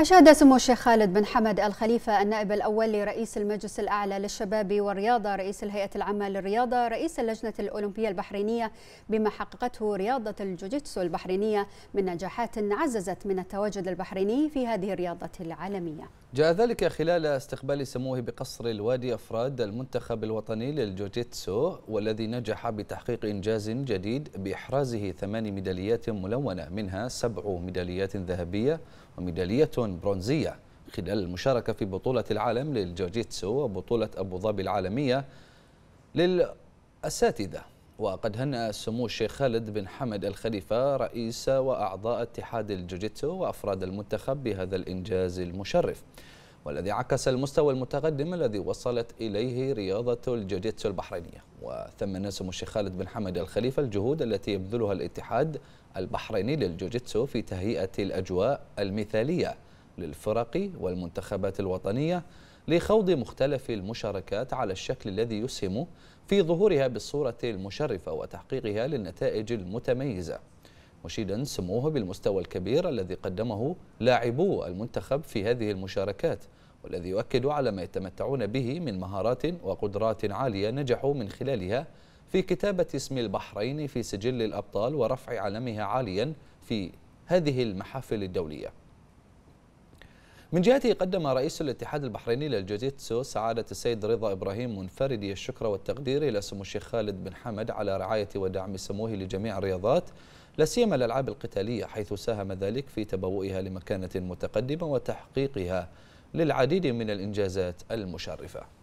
أشاد سمو الشيخ خالد بن حمد الخليفة النائب الأول لرئيس المجلس الأعلى للشباب والرياضة رئيس الهيئة العامة للرياضة رئيس اللجنة الأولمبية البحرينية بما حققته رياضة الجوجيتسو البحرينية من نجاحات عززت من التواجد البحريني في هذه الرياضة العالمية جاء ذلك خلال استقبال سموه بقصر الوادي أفراد المنتخب الوطني للجوجيتسو والذي نجح بتحقيق إنجاز جديد بإحرازه ثمان ميداليات ملونة منها سبع ميداليات ذهبية وميدالية برونزية خلال المشاركة في بطولة العالم للجوجيتسو وبطولة أبو ظبي العالمية للأساتذة وقد هنأ سمو الشيخ خالد بن حمد الخليفة رئيس وأعضاء اتحاد الجوجيتسو وأفراد المنتخب بهذا الإنجاز المشرف والذي عكس المستوى المتقدم الذي وصلت إليه رياضة الجوجيتسو البحرينية وثمن سمو الشيخ خالد بن حمد الخليفة الجهود التي يبذلها الاتحاد البحريني للجوجيتسو في تهيئة الأجواء المثالية للفرق والمنتخبات الوطنية لخوض مختلف المشاركات على الشكل الذي يسهم في ظهورها بالصورة المشرفة وتحقيقها للنتائج المتميزة مشيدا سموه بالمستوى الكبير الذي قدمه لاعبو المنتخب في هذه المشاركات والذي يؤكد على ما يتمتعون به من مهارات وقدرات عالية نجحوا من خلالها في كتابة اسم البحرين في سجل الأبطال ورفع علمها عاليا في هذه المحافل الدولية من جهته قدم رئيس الاتحاد البحريني للجوجيتسو سعادة السيد رضا إبراهيم منفردي الشكر والتقدير إلى سمو الشيخ خالد بن حمد على رعاية ودعم سموه لجميع الرياضات لا سيما الألعاب القتالية حيث ساهم ذلك في تبوئها لمكانة متقدمة وتحقيقها للعديد من الإنجازات المشرفة